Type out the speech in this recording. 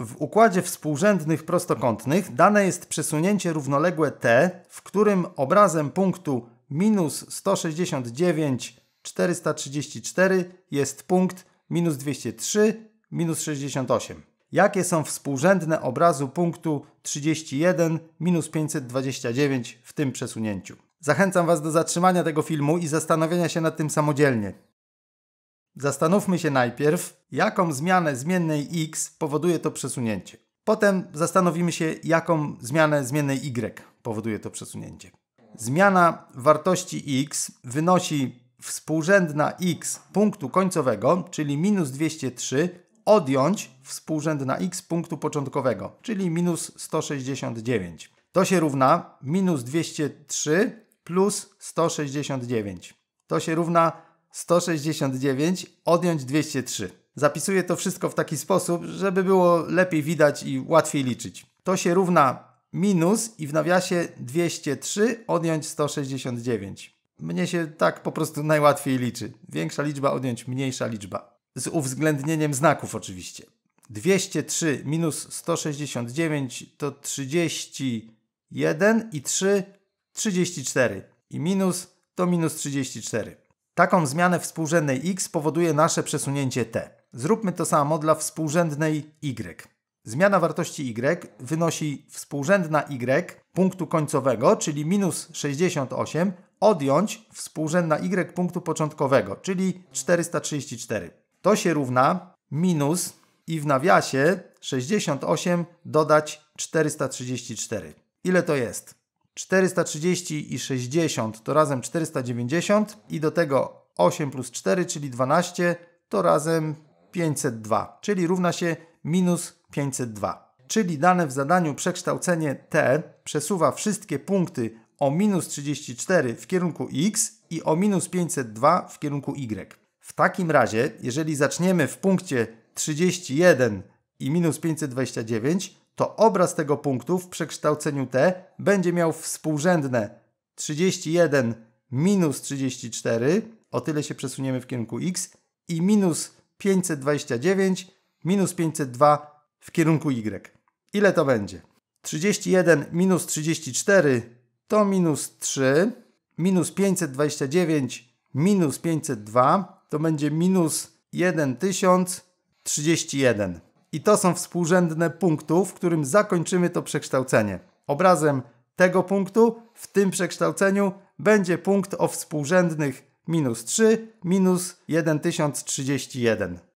W układzie współrzędnych prostokątnych dane jest przesunięcie równoległe t, w którym obrazem punktu minus 169 434 jest punkt minus 203 minus 68. Jakie są współrzędne obrazu punktu 31 minus 529 w tym przesunięciu? Zachęcam Was do zatrzymania tego filmu i zastanowienia się nad tym samodzielnie. Zastanówmy się najpierw, jaką zmianę zmiennej x powoduje to przesunięcie. Potem zastanowimy się, jaką zmianę zmiennej y powoduje to przesunięcie. Zmiana wartości x wynosi współrzędna x punktu końcowego, czyli minus 203, odjąć współrzędna x punktu początkowego, czyli minus 169. To się równa minus 203 plus 169. To się równa 169, odjąć 203. Zapisuję to wszystko w taki sposób, żeby było lepiej widać i łatwiej liczyć. To się równa minus i w nawiasie 203 odjąć 169. Mnie się tak po prostu najłatwiej liczy. Większa liczba odjąć mniejsza liczba. Z uwzględnieniem znaków oczywiście. 203 minus 169 to 31 i 3 34. I minus to minus 34. Taką zmianę współrzędnej x powoduje nasze przesunięcie t. Zróbmy to samo dla współrzędnej y. Zmiana wartości y wynosi współrzędna y punktu końcowego, czyli minus 68, odjąć współrzędna y punktu początkowego, czyli 434. To się równa minus i w nawiasie 68 dodać 434. Ile to jest? 430 i 60 to razem 490 i do tego 8 plus 4, czyli 12 to razem 502, czyli równa się minus 502. Czyli dane w zadaniu przekształcenie T przesuwa wszystkie punkty o minus 34 w kierunku x i o minus 502 w kierunku y. W takim razie, jeżeli zaczniemy w punkcie 31 i minus 529, to obraz tego punktu w przekształceniu T będzie miał współrzędne 31 minus 34, o tyle się przesuniemy w kierunku x, i minus 529, minus 502 w kierunku y. Ile to będzie? 31 minus 34 to minus 3, minus 529 minus 502 to będzie minus 1031 i to są współrzędne punktu, w którym zakończymy to przekształcenie. Obrazem tego punktu w tym przekształceniu będzie punkt o współrzędnych minus 3 minus 1031.